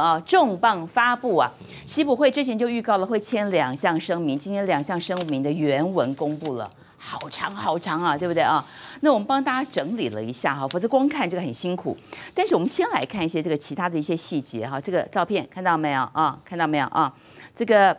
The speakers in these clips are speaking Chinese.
啊！重磅发布啊！习普会之前就预告了会签两项声明，今天两项声明的原文公布了，好长好长啊，对不对啊？那我们帮大家整理了一下哈，否则光看这个很辛苦。但是我们先来看一些这个其他的一些细节哈，这个照片看到没有啊？看到没有啊？这个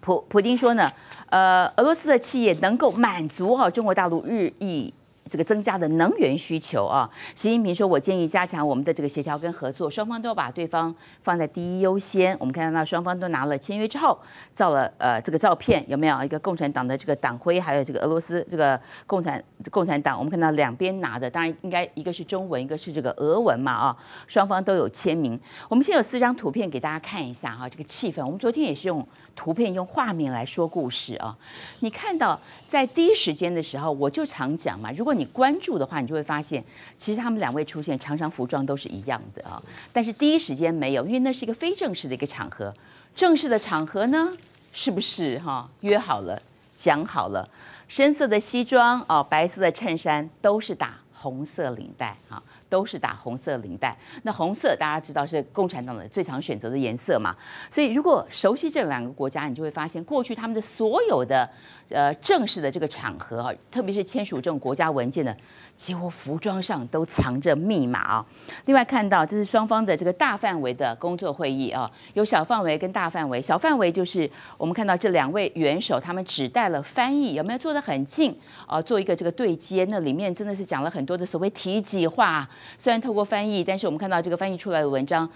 普普丁说呢，呃，俄罗斯的企业能够满足啊，中国大陆日益。这个增加的能源需求啊，习近平说：“我建议加强我们的这个协调跟合作，双方都要把对方放在第一优先。”我们看到双方都拿了签约之后，照了呃这个照片，有没有一个共产党的这个党徽，还有这个俄罗斯这个共产共产党？我们看到两边拿的，当然应该一个是中文，一个是这个俄文嘛啊，双方都有签名。我们先有四张图片给大家看一下啊，这个气氛。我们昨天也是用图片用画面来说故事啊，你看到在第一时间的时候，我就常讲嘛，如果你你关注的话，你就会发现，其实他们两位出现，常常服装都是一样的啊。但是第一时间没有，因为那是一个非正式的一个场合。正式的场合呢，是不是哈约好了，讲好了，深色的西装啊，白色的衬衫都是打红色领带啊。都是打红色领带，那红色大家知道是共产党的最常选择的颜色嘛？所以如果熟悉这两个国家，你就会发现过去他们的所有的，呃，正式的这个场合啊，特别是签署这种国家文件的，几乎服装上都藏着密码啊。另外看到这是双方的这个大范围的工作会议啊，有小范围跟大范围，小范围就是我们看到这两位元首他们只带了翻译，有没有坐得很近啊？做一个这个对接，那里面真的是讲了很多的所谓体己话。虽然透过翻译，但是我们看到这个翻译出来的文章，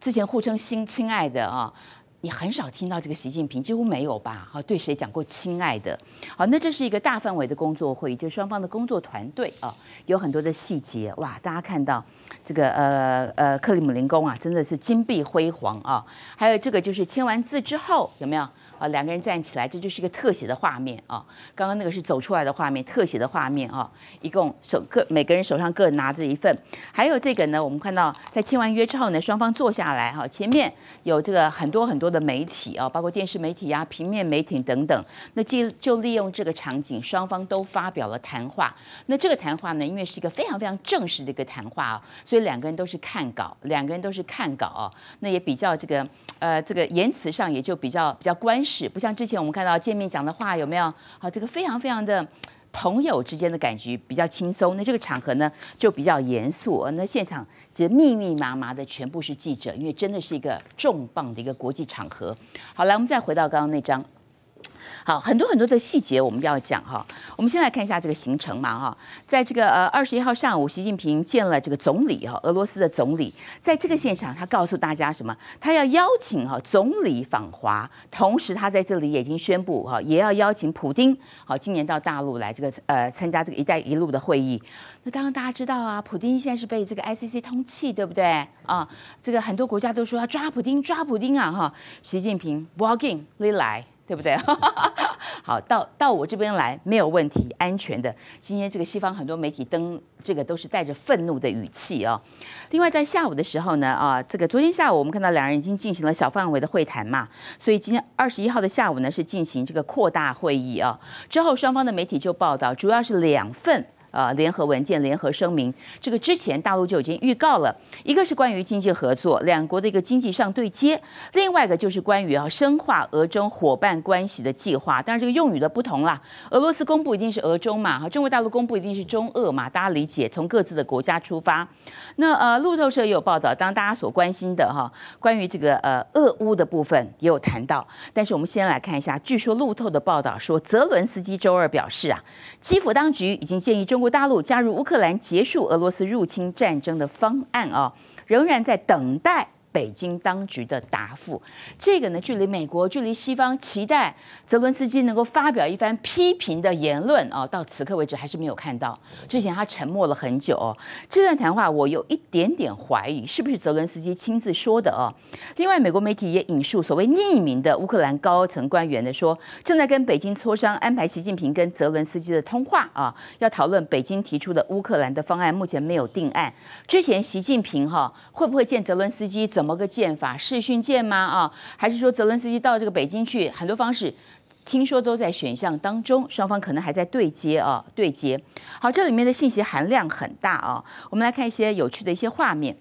之前互称“亲亲爱的”啊，你很少听到这个习近平，几乎没有吧？好，对谁讲过“亲爱的”？好，那这是一个大范围的工作会议，就双方的工作团队啊，有很多的细节哇！大家看到这个呃呃克里姆林宫啊，真的是金碧辉煌啊！还有这个就是签完字之后有没有？啊，两个人站起来，这就是一个特写的画面啊。刚刚那个是走出来的画面，特写的画面啊。一共手各每个人手上各拿着一份，还有这个呢，我们看到在签完约之后呢，双方坐下来哈，前面有这个很多很多的媒体啊，包括电视媒体啊、平面媒体等等。那就就利用这个场景，双方都发表了谈话。那这个谈话呢，因为是一个非常非常正式的一个谈话啊，所以两个人都是看稿，两个人都是看稿啊。那也比较这个呃，这个言辞上也就比较比较官。是不像之前我们看到见面讲的话有没有？好，这个非常非常的朋友之间的感觉比较轻松，那这个场合呢就比较严肃。那现场实密密麻麻的全部是记者，因为真的是一个重磅的一个国际场合。好，来我们再回到刚刚那张。好，很多很多的细节我们要讲哈。我们先来看一下这个行程嘛哈，在这个呃二十一号上午，习近平见了这个总理哈，俄罗斯的总理。在这个现场，他告诉大家什么？他要邀请哈总理访华，同时他在这里已经宣布哈，也要邀请普京，好，今年到大陆来这个呃参加这个“一带一路”的会议。那刚刚大家知道啊，普京现在是被这个 ICC 通气，对不对啊？这个很多国家都说要抓普京，抓普京啊哈！习近平 w again 来。对不对？好，到到我这边来没有问题，安全的。今天这个西方很多媒体登这个都是带着愤怒的语气哦。另外在下午的时候呢，啊，这个昨天下午我们看到两人已经进行了小范围的会谈嘛，所以今天二十一号的下午呢是进行这个扩大会议啊。之后双方的媒体就报道，主要是两份。呃联合文件、联合声明，这个之前大陆就已经预告了。一个是关于经济合作，两国的一个经济上对接；另外一个就是关于啊深化俄中伙伴关系的计划。当然，这个用语的不同啦。俄罗斯公布一定是俄中嘛，哈，中国大陆公布一定是中俄嘛，大家理解，从各自的国家出发。那呃，路透社也有报道，当大家所关心的哈，关于这个呃俄乌的部分也有谈到。但是我们先来看一下，据说路透的报道说，泽伦斯基周二表示啊，基辅当局已经建议中。中国大陆加入乌克兰结束俄罗斯入侵战争的方案啊，仍然在等待。北京当局的答复，这个呢，距离美国、距离西方期待泽伦斯基能够发表一番批评的言论啊，到此刻为止还是没有看到。之前他沉默了很久，这段谈话我有一点点怀疑是不是泽伦斯基亲自说的啊？另外，美国媒体也引述所谓匿名的乌克兰高层官员的说，正在跟北京磋商安排习近平跟泽伦斯基的通话啊，要讨论北京提出的乌克兰的方案，目前没有定案。之前习近平哈会不会见泽伦斯基？怎怎么个剑法试训剑吗？啊，还是说泽伦斯基到这个北京去？很多方式，听说都在选项当中，双方可能还在对接啊，对接。好，这里面的信息含量很大啊。我们来看一些有趣的一些画面。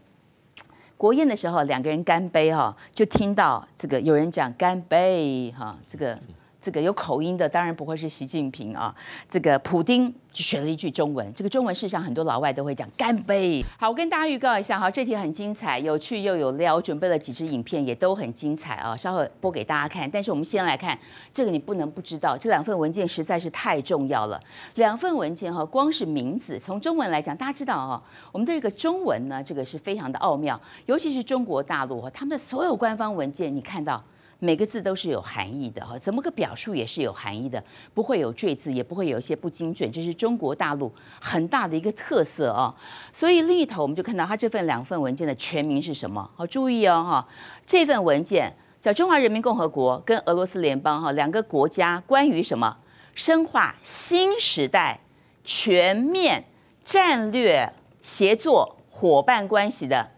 国宴的时候，两个人干杯啊，就听到这个有人讲干杯哈，这个。这个有口音的当然不会是习近平啊，这个普京就学了一句中文。这个中文事实上很多老外都会讲，干杯。好，我跟大家预告一下，哈，这题很精彩，有趣又有料。我准备了几支影片，也都很精彩啊，稍后播给大家看。但是我们先来看，这个你不能不知道，这两份文件实在是太重要了。两份文件哈，光是名字，从中文来讲，大家知道啊，我们的这个中文呢，这个是非常的奥妙，尤其是中国大陆哈，他们的所有官方文件，你看到。每个字都是有含义的哈，怎么个表述也是有含义的，不会有赘字，也不会有一些不精准，这是中国大陆很大的一个特色啊。所以另一头我们就看到它这份两份文件的全名是什么？好，注意哦哈，这份文件叫《中华人民共和国跟俄罗斯联邦哈两个国家关于什么深化新时代全面战略协作伙伴关系的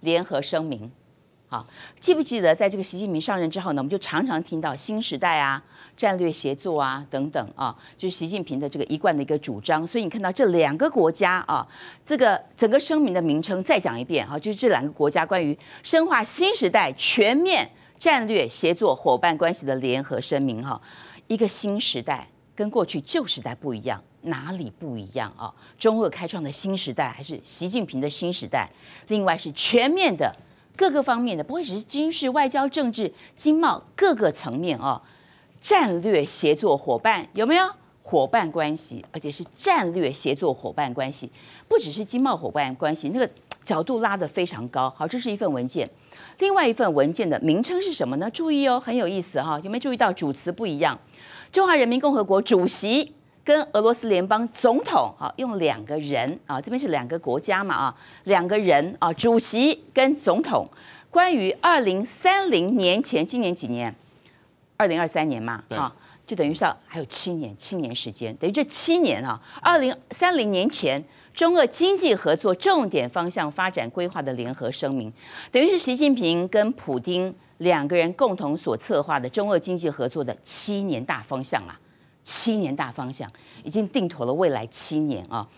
联合声明》。好，记不记得在这个习近平上任之后呢，我们就常常听到新时代啊、战略协作啊等等啊，就是习近平的这个一贯的一个主张。所以你看到这两个国家啊，这个整个声明的名称再讲一遍啊，就是这两个国家关于深化新时代全面战略协作伙伴关系的联合声明哈。一个新时代跟过去旧时代不一样，哪里不一样啊？中俄开创的新时代还是习近平的新时代？另外是全面的。各个方面的不会只是军事、外交、政治、经贸各个层面哦，战略协作伙伴有没有伙伴关系？而且是战略协作伙伴关系，不只是经贸伙伴关系，那个角度拉得非常高。好，这是一份文件，另外一份文件的名称是什么呢？注意哦，很有意思哈，有没有注意到主词不一样？中华人民共和国主席。跟俄罗斯联邦总统啊，用两个人啊，这边是两个国家嘛啊，两个人啊，主席跟总统，关于二零三零年前，今年几年？二零二三年嘛啊，就等于是还有七年，七年时间，等于这七年啊，二零三零年前中俄经济合作重点方向发展规划的联合声明，等于是习近平跟普京两个人共同所策划的中俄经济合作的七年大方向啊。七年大方向已经定妥了，未来七年啊，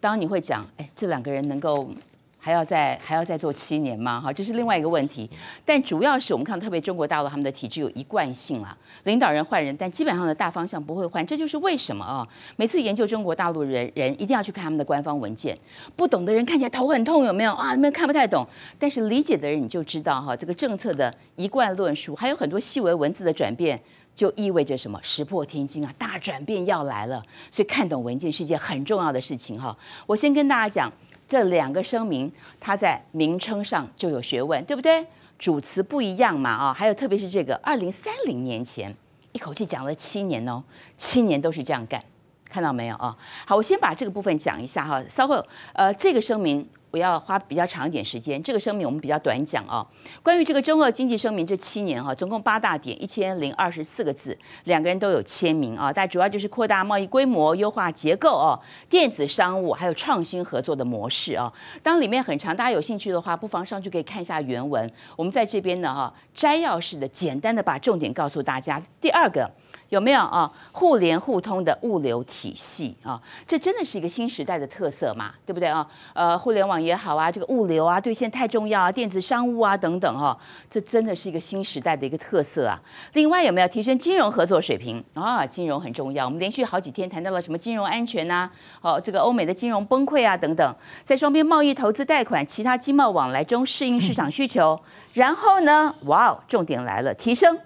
当你会讲，哎，这两个人能够还要再还要再做七年吗？哈，这是另外一个问题。但主要是我们看，特别中国大陆他们的体制有一贯性了，领导人换人，但基本上的大方向不会换，这就是为什么啊。每次研究中国大陆人人一定要去看他们的官方文件，不懂的人看起来头很痛，有没有啊？你们看不太懂，但是理解的人你就知道哈，这个政策的一贯论述，还有很多细微文字的转变。就意味着什么？石破天惊啊！大转变要来了，所以看懂文件是一件很重要的事情哈。我先跟大家讲，这两个声明，它在名称上就有学问，对不对？主词不一样嘛啊。还有特别是这个二零三零年前，一口气讲了七年哦，七年都是这样干。看到没有啊？好，我先把这个部分讲一下哈。稍后，呃，这个声明我要花比较长一点时间。这个声明我们比较短讲啊。关于这个中澳经济声明，这七年哈，总共八大点，一千零二十四个字，两个人都有签名啊。但主要就是扩大贸易规模、优化结构哦，电子商务还有创新合作的模式啊。当里面很长，大家有兴趣的话，不妨上去可以看一下原文。我们在这边呢哈，摘要式的、简单的把重点告诉大家。第二个。有没有啊？互联互通的物流体系啊，这真的是一个新时代的特色嘛？对不对啊？呃，互联网也好啊，这个物流啊，对现太重要啊，电子商务啊等等哈，这真的是一个新时代的一个特色啊。另外有没有提升金融合作水平啊？金融很重要，我们连续好几天谈到了什么金融安全呐？哦，这个欧美的金融崩溃啊等等，在双边贸易、投资、贷款、其他经贸往来中适应市场需求。然后呢？哇哦，重点来了，提升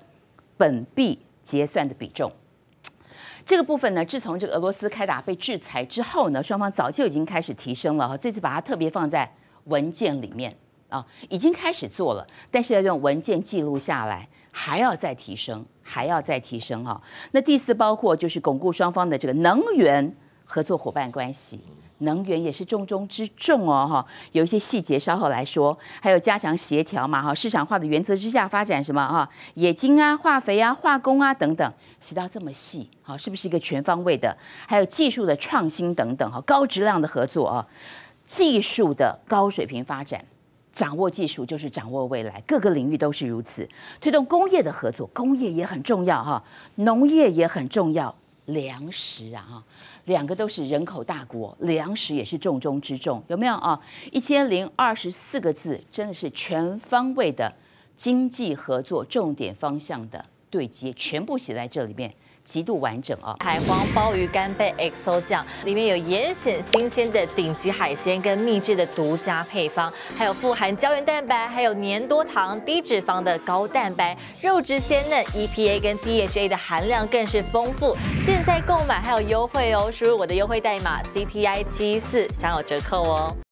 本币。结算的比重，这个部分呢，自从这个俄罗斯开打被制裁之后呢，双方早就已经开始提升了哈。这次把它特别放在文件里面啊，已经开始做了，但是要用文件记录下来，还要再提升，还要再提升哈。那第四包括就是巩固双方的这个能源合作伙伴关系。能源也是重中之重哦，哈，有一些细节稍后来说，还有加强协调嘛，哈，市场化的原则之下发展什么，哈，冶金啊、化肥啊、化工啊等等，提到这么细，好，是不是一个全方位的？还有技术的创新等等，哈，高质量的合作啊，技术的高水平发展，掌握技术就是掌握未来，各个领域都是如此。推动工业的合作，工业也很重要，哈，农业也很重要。粮食啊，哈，两个都是人口大国，粮食也是重中之重，有没有啊？一千零二十四个字，真的是全方位的经济合作重点方向的对接，全部写在这里面。极度完整哦，海皇鲍鱼干贝 XO 酱里面有严选新鲜的顶级海鲜跟秘制的独家配方，还有富含胶原蛋白，还有粘多糖、低脂肪的高蛋白肉质鲜嫩，EPA 跟 DHA 的含量更是丰富。现在购买还有优惠哦，输入我的优惠代码 C T I 七四享有折扣哦。